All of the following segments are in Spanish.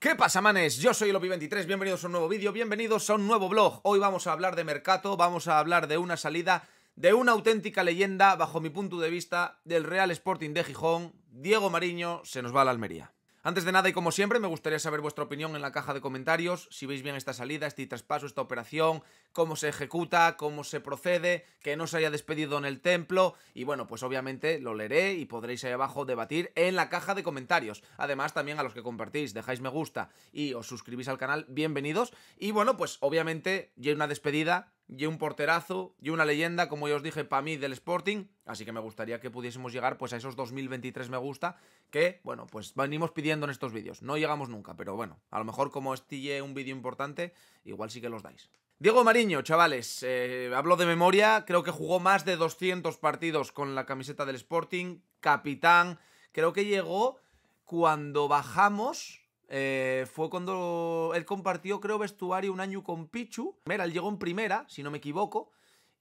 ¿Qué pasa, manes? Yo soy Lopi23, bienvenidos a un nuevo vídeo, bienvenidos a un nuevo blog. Hoy vamos a hablar de mercado, vamos a hablar de una salida de una auténtica leyenda, bajo mi punto de vista, del Real Sporting de Gijón. Diego Mariño se nos va a la Almería. Antes de nada y como siempre, me gustaría saber vuestra opinión en la caja de comentarios, si veis bien esta salida, este traspaso, esta operación, cómo se ejecuta, cómo se procede, que no se haya despedido en el templo y bueno, pues obviamente lo leeré y podréis ahí abajo debatir en la caja de comentarios. Además, también a los que compartís, dejáis me gusta y os suscribís al canal, bienvenidos. Y bueno, pues obviamente ya hay una despedida, y un porterazo y una leyenda, como ya os dije, para mí del Sporting. Así que me gustaría que pudiésemos llegar pues a esos 2023 me gusta que, bueno, pues venimos pidiendo en estos vídeos. No llegamos nunca, pero bueno, a lo mejor como estille un vídeo importante, igual sí que los dais. Diego Mariño, chavales, eh, hablo de memoria, creo que jugó más de 200 partidos con la camiseta del Sporting, capitán, creo que llegó cuando bajamos eh, fue cuando él compartió, creo, vestuario un año con Pichu. Mira, él llegó en primera, si no me equivoco.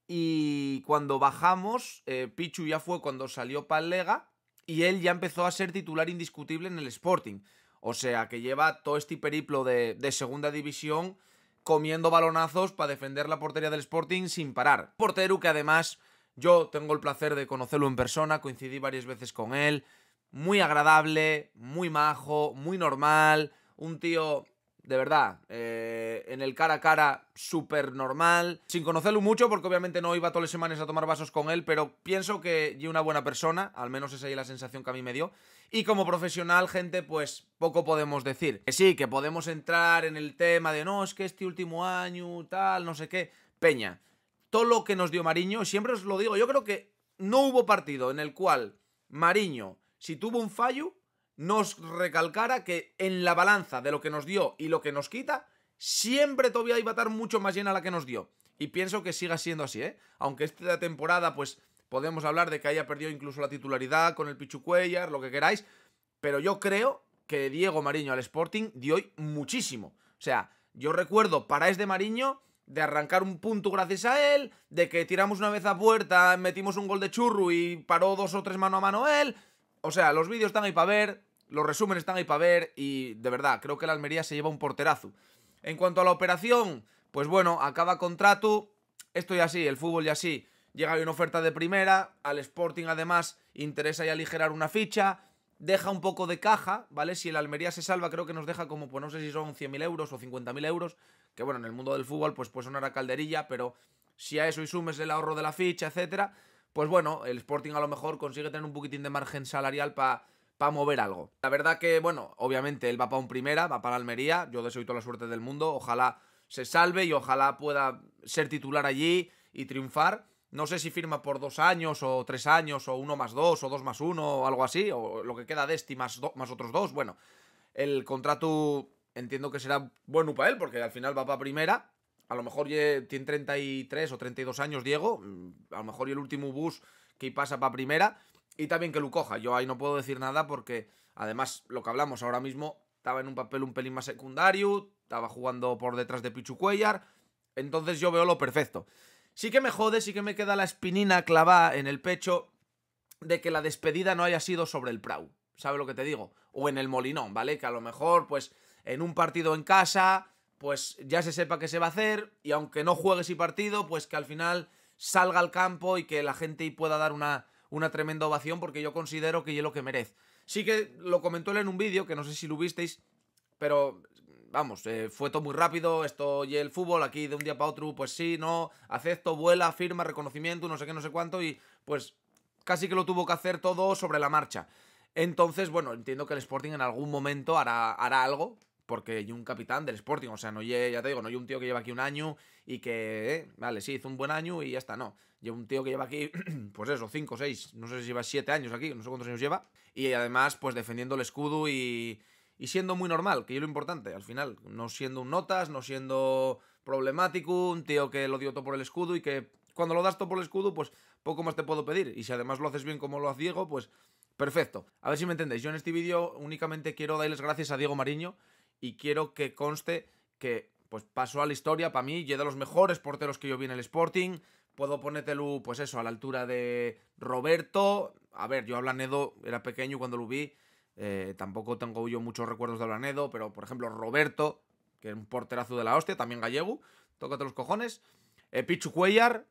Y cuando bajamos, eh, Pichu ya fue cuando salió para Lega y él ya empezó a ser titular indiscutible en el Sporting. O sea, que lleva todo este periplo de, de segunda división comiendo balonazos para defender la portería del Sporting sin parar. Portero que además yo tengo el placer de conocerlo en persona, coincidí varias veces con él, muy agradable, muy majo, muy normal, un tío de verdad, eh, en el cara a cara súper normal, sin conocerlo mucho porque obviamente no iba todas las semanas a tomar vasos con él, pero pienso que yo una buena persona, al menos esa es la sensación que a mí me dio. Y como profesional, gente, pues poco podemos decir. Que sí, que podemos entrar en el tema de no, es que este último año, tal, no sé qué. Peña, todo lo que nos dio Mariño, siempre os lo digo, yo creo que no hubo partido en el cual Mariño si tuvo un fallo, nos recalcara que en la balanza de lo que nos dio y lo que nos quita, siempre todavía iba a estar mucho más llena la que nos dio. Y pienso que siga siendo así, ¿eh? Aunque esta temporada, pues, podemos hablar de que haya perdido incluso la titularidad con el Pichu lo que queráis. Pero yo creo que Diego Mariño al Sporting dio hoy muchísimo. O sea, yo recuerdo para este Mariño de arrancar un punto gracias a él, de que tiramos una vez a puerta, metimos un gol de Churru y paró dos o tres mano a mano él. O sea, los vídeos están ahí para ver, los resúmenes están ahí para ver y de verdad, creo que la Almería se lleva un porterazo. En cuanto a la operación, pues bueno, acaba contrato, esto ya sí, el fútbol ya sí. Llega una oferta de primera, al Sporting además interesa y aligerar una ficha, deja un poco de caja, ¿vale? Si el Almería se salva, creo que nos deja como, pues no sé si son 100.000 euros o 50.000 euros, que bueno, en el mundo del fútbol pues pues sonar calderilla, pero si a eso y sumes el ahorro de la ficha, etcétera, pues bueno, el Sporting a lo mejor consigue tener un poquitín de margen salarial para mover algo. La verdad que, bueno, obviamente él va para un primera, va para Almería, yo deseo toda la suerte del mundo, ojalá se salve y ojalá pueda ser titular allí y triunfar. No sé si firma por dos años o tres años o uno más dos o dos más uno o algo así, o lo que queda de este más, más otros dos. Bueno, el contrato entiendo que será bueno para él porque al final va para primera a lo mejor tiene 33 o 32 años Diego, mm, a lo mejor y el último bus que pasa para primera, y también que lo coja. Yo ahí no puedo decir nada porque, además, lo que hablamos ahora mismo, estaba en un papel un pelín más secundario, estaba jugando por detrás de Pichu Cuellar, entonces yo veo lo perfecto. Sí que me jode, sí que me queda la espinina clavada en el pecho de que la despedida no haya sido sobre el Prau, ¿sabe lo que te digo? O en el Molinón, ¿vale? Que a lo mejor, pues, en un partido en casa pues ya se sepa que se va a hacer y aunque no juegue ese partido, pues que al final salga al campo y que la gente pueda dar una, una tremenda ovación porque yo considero que es lo que merece. Sí que lo comentó él en un vídeo, que no sé si lo visteis, pero vamos, eh, fue todo muy rápido, esto y el fútbol, aquí de un día para otro, pues sí, no, acepto, vuela, firma, reconocimiento, no sé qué, no sé cuánto, y pues casi que lo tuvo que hacer todo sobre la marcha. Entonces, bueno, entiendo que el Sporting en algún momento hará, hará algo, porque yo un capitán del Sporting, o sea, no ya te digo, no hay un tío que lleva aquí un año y que, eh, vale, sí, hizo un buen año y ya está, no. Lleva un tío que lleva aquí, pues eso, 5, 6, no sé si lleva 7 años aquí, no sé cuántos años lleva, y además, pues defendiendo el escudo y, siendo muy normal, que es lo importante, al final, no siendo un notas, no siendo problemático, un tío que lo dio todo por el escudo y que cuando lo das todo por el escudo, pues poco más te puedo pedir, y si además lo haces bien como lo hace Diego, pues... Perfecto. A ver si me entendéis. Yo en este vídeo únicamente quiero darles gracias a Diego Mariño y quiero que conste que pues pasó a la historia para mí yo de los mejores porteros que yo vi en el Sporting. Puedo ponértelo, pues eso, a la altura de Roberto. A ver, yo a Blanedo era pequeño cuando lo vi. Eh, tampoco tengo yo muchos recuerdos de Blanedo, pero por ejemplo, Roberto, que es un porterazo de la hostia, también gallego. Tócate los cojones. Eh, Pichu Cuellar.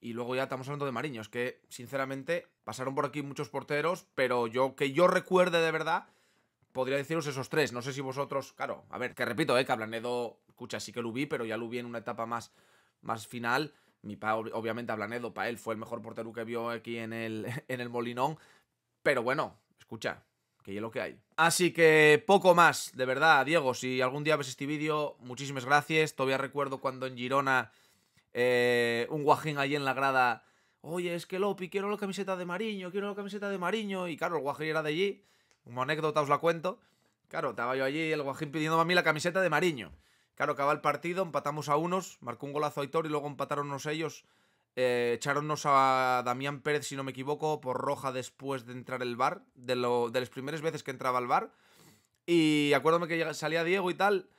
Y luego ya estamos hablando de Mariños, que sinceramente pasaron por aquí muchos porteros, pero yo que yo recuerde de verdad, podría deciros esos tres. No sé si vosotros, claro, a ver, que repito, eh, que Blanedo, escucha, sí que lo vi, pero ya lo vi en una etapa más, más final. Mi pa, obviamente, Blanedo, para él fue el mejor portero que vio aquí en el, en el Molinón. Pero bueno, escucha, que ya lo que hay. Así que poco más, de verdad, Diego, si algún día ves este vídeo, muchísimas gracias. Todavía recuerdo cuando en Girona eh, un guajín allí en la grada... Oye, es que Lopi, quiero la camiseta de Mariño, quiero la camiseta de Mariño. Y claro, el guajín era de allí como anécdota os la cuento. Claro, estaba yo allí, el guajín pidiendo a mí la camiseta de Mariño. Claro, acaba el partido, empatamos a unos, marcó un golazo Aitor y luego empataron empataronnos ellos. Eh, echaronnos a Damián Pérez, si no me equivoco, por roja después de entrar el bar, de, lo, de las primeras veces que entraba al bar. Y acuérdame que salía Diego y tal.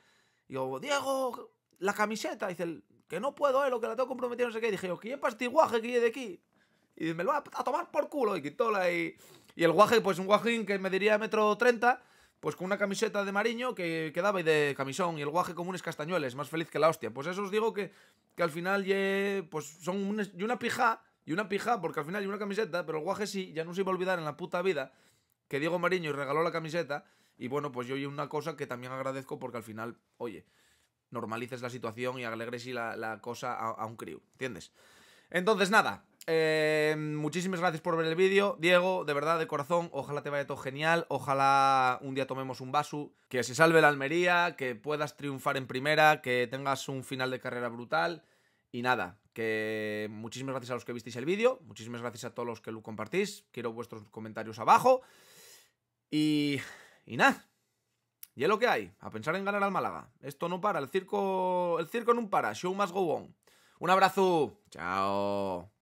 Y digo, Diego, la camiseta. dice, que no puedo, eh, lo que la tengo comprometida, no sé qué. Y dije, yo, ¿qué pastiguaje que de aquí? Y me lo va a tomar por culo. Y quitóla y... Y el guaje, pues un guajín que me diría metro treinta, pues con una camiseta de mariño que quedaba y de camisón. Y el guaje como unos castañueles, más feliz que la hostia. Pues eso os digo que, que al final, ye, pues son y una pija, y una pija, porque al final y una camiseta, pero el guaje sí, ya no se iba a olvidar en la puta vida que Diego Mariño regaló la camiseta. Y bueno, pues yo y una cosa que también agradezco porque al final, oye, normalices la situación y alegres la, cosa a, a un crío, ¿entiendes? Entonces, nada, eh, muchísimas gracias por ver el vídeo. Diego, de verdad, de corazón, ojalá te vaya todo genial. Ojalá un día tomemos un vaso. Que se salve la Almería, que puedas triunfar en primera, que tengas un final de carrera brutal. Y nada, que muchísimas gracias a los que visteis el vídeo. Muchísimas gracias a todos los que lo compartís. Quiero vuestros comentarios abajo. Y, y nada. Y es lo que hay, a pensar en ganar al Málaga. Esto no para, el circo, el circo no para, show must go on. Un abrazo, chao.